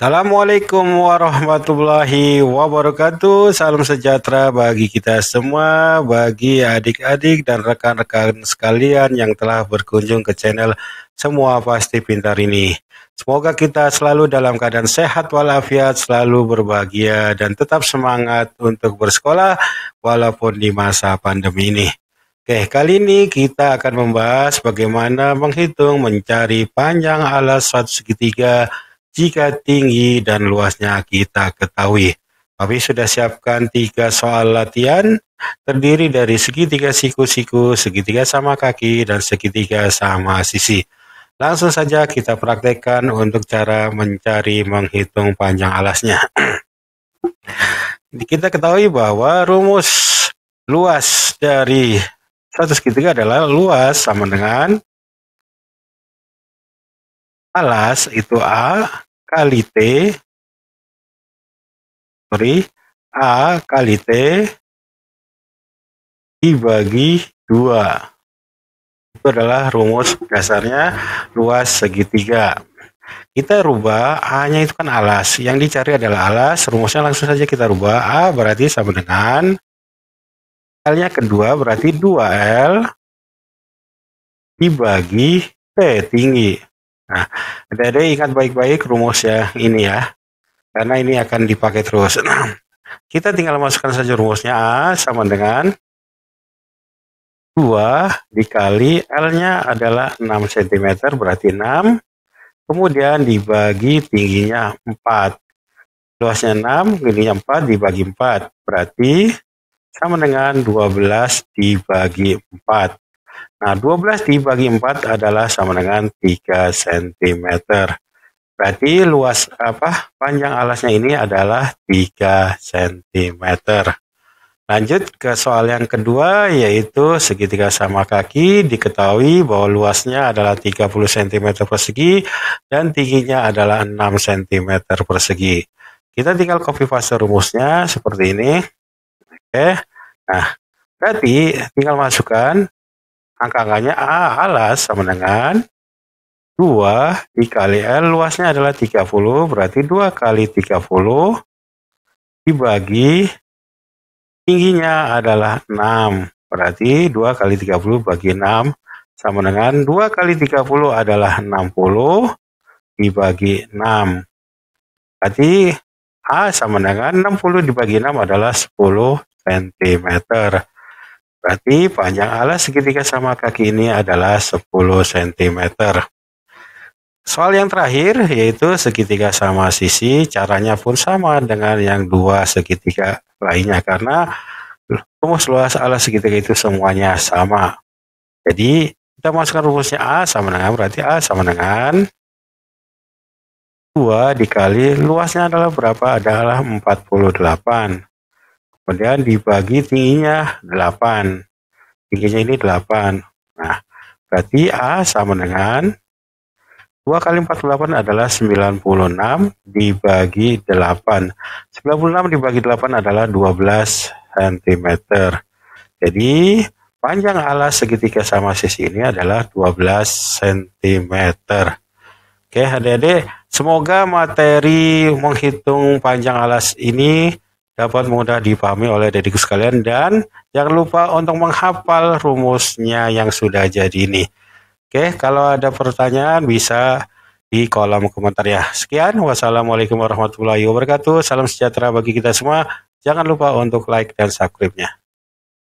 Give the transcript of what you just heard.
Assalamualaikum warahmatullahi wabarakatuh. Salam sejahtera bagi kita semua, bagi adik-adik dan rekan-rekan sekalian yang telah berkunjung ke channel Semua Pasti Pintar ini. Semoga kita selalu dalam keadaan sehat walafiat, selalu berbahagia dan tetap semangat untuk bersekolah walaupun di masa pandemi ini. Oke, kali ini kita akan membahas bagaimana menghitung mencari panjang alas suatu segitiga jika tinggi dan luasnya kita ketahui. tapi sudah siapkan tiga soal latihan, terdiri dari segitiga siku-siku, segitiga sama kaki, dan segitiga sama sisi. Langsung saja kita praktekkan untuk cara mencari menghitung panjang alasnya. kita ketahui bahwa rumus luas dari satu segitiga adalah luas sama dengan Alas itu A kali T. Sorry. A kali T dibagi 2. Itu adalah rumus dasarnya luas segitiga. Kita rubah A-nya itu kan alas. Yang dicari adalah alas. Rumusnya langsung saja kita rubah. A berarti sama dengan L-nya kedua berarti 2L dibagi T tinggi. Nah, ada-ada ingat baik-baik rumus ya ini ya. Karena ini akan dipakai terus. Nah, kita tinggal masukkan saja rumusnya A sama dengan 2 dikali L-nya adalah 6 cm berarti 6. Kemudian dibagi tingginya 4. Luasnya 6, tingginya 4 dibagi 4. Berarti sama dengan 12 dibagi 4. Nah, 12 dibagi 4 adalah sama dengan 3 cm. Berarti luas apa panjang alasnya ini adalah 3 cm. Lanjut ke soal yang kedua yaitu segitiga sama kaki diketahui bahwa luasnya adalah 30 cm persegi dan tingginya adalah 6 cm persegi. Kita tinggal copy paste rumusnya seperti ini. Oke. Nah, berarti tinggal masukkan angka-angkanya A alas sama dengan 2 dikali L luasnya adalah 30 berarti 2 kali 30 dibagi tingginya adalah 6 berarti 2 kali 30 bagi 6 sama dengan 2 kali 30 adalah 60 dibagi 6 berarti A sama dengan 60 dibagi 6 adalah 10 cm. Berarti panjang alas segitiga sama kaki ini adalah 10 cm. Soal yang terakhir yaitu segitiga sama sisi, caranya pun sama dengan yang dua segitiga lainnya karena rumus luas alas segitiga itu semuanya sama. Jadi kita masukkan rumusnya A sama dengan berarti A sama dengan 2 dikali luasnya adalah berapa adalah 48 kemudian dibagi tingginya 8 tingginya ini 8 nah berarti A sama dengan 2 kali 48 adalah 96 dibagi 8 96 dibagi 8 adalah 12 cm jadi panjang alas segitiga sama sisi ini adalah 12 cm Oke, adik-adik, semoga materi menghitung panjang alas ini dapat mudah dipahami oleh dedik sekalian dan jangan lupa untuk menghafal rumusnya yang sudah jadi ini. Oke, kalau ada pertanyaan bisa di kolom komentar ya. Sekian, wassalamualaikum warahmatullahi wabarakatuh. Salam sejahtera bagi kita semua. Jangan lupa untuk like dan subscribe-nya.